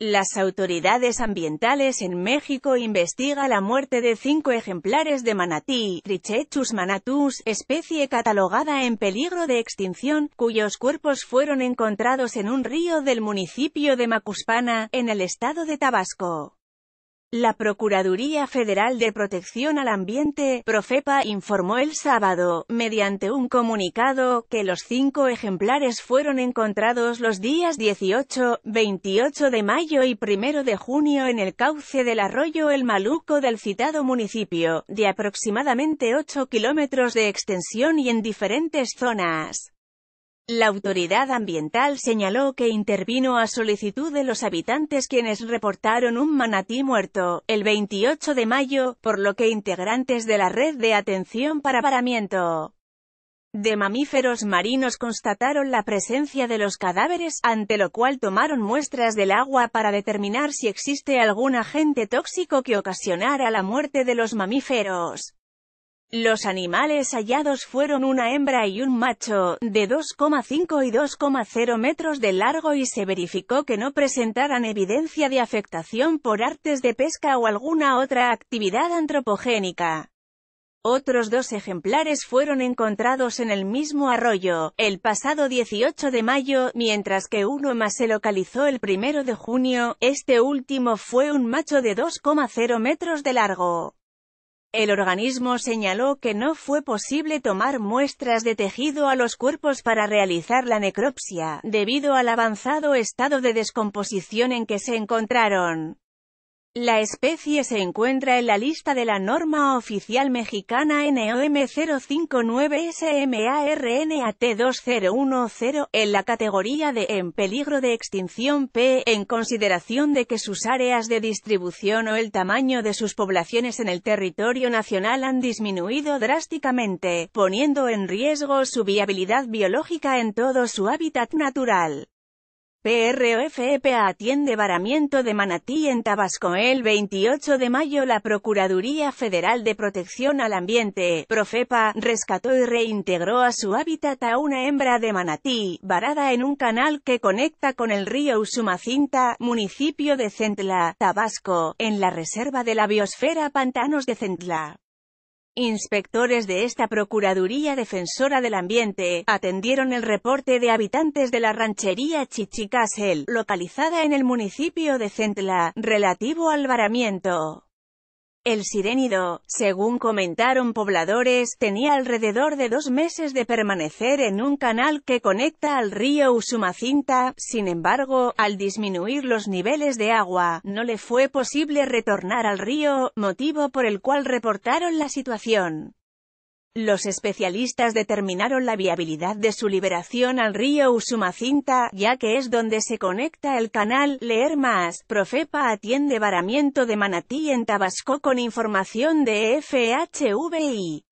Las autoridades ambientales en México investiga la muerte de cinco ejemplares de manatí, Trichechus manatus, especie catalogada en peligro de extinción, cuyos cuerpos fueron encontrados en un río del municipio de Macuspana, en el estado de Tabasco. La Procuraduría Federal de Protección al Ambiente, Profepa, informó el sábado, mediante un comunicado, que los cinco ejemplares fueron encontrados los días 18, 28 de mayo y 1 de junio en el cauce del arroyo El Maluco del citado municipio, de aproximadamente 8 kilómetros de extensión y en diferentes zonas. La autoridad ambiental señaló que intervino a solicitud de los habitantes quienes reportaron un manatí muerto, el 28 de mayo, por lo que integrantes de la Red de Atención para Paramiento de Mamíferos Marinos constataron la presencia de los cadáveres, ante lo cual tomaron muestras del agua para determinar si existe algún agente tóxico que ocasionara la muerte de los mamíferos. Los animales hallados fueron una hembra y un macho, de 2,5 y 2,0 metros de largo y se verificó que no presentaran evidencia de afectación por artes de pesca o alguna otra actividad antropogénica. Otros dos ejemplares fueron encontrados en el mismo arroyo, el pasado 18 de mayo, mientras que uno más se localizó el 1 de junio, este último fue un macho de 2,0 metros de largo. El organismo señaló que no fue posible tomar muestras de tejido a los cuerpos para realizar la necropsia, debido al avanzado estado de descomposición en que se encontraron. La especie se encuentra en la lista de la norma oficial mexicana NOM059-SMARNAT2010 en la categoría de en peligro de extinción P, en consideración de que sus áreas de distribución o el tamaño de sus poblaciones en el territorio nacional han disminuido drásticamente, poniendo en riesgo su viabilidad biológica en todo su hábitat natural. Profepa atiende varamiento de manatí en Tabasco. El 28 de mayo la Procuraduría Federal de Protección al Ambiente, Profepa, rescató y reintegró a su hábitat a una hembra de manatí, varada en un canal que conecta con el río Usumacinta, municipio de Centla, Tabasco, en la Reserva de la Biosfera Pantanos de Centla. Inspectores de esta Procuraduría Defensora del Ambiente, atendieron el reporte de habitantes de la ranchería Chichicasel, localizada en el municipio de Centla, relativo al varamiento. El sirénido, según comentaron pobladores, tenía alrededor de dos meses de permanecer en un canal que conecta al río Usumacinta, sin embargo, al disminuir los niveles de agua, no le fue posible retornar al río, motivo por el cual reportaron la situación. Los especialistas determinaron la viabilidad de su liberación al río Usumacinta, ya que es donde se conecta el canal. Leer más. Profepa atiende varamiento de manatí en Tabasco con información de FHVI.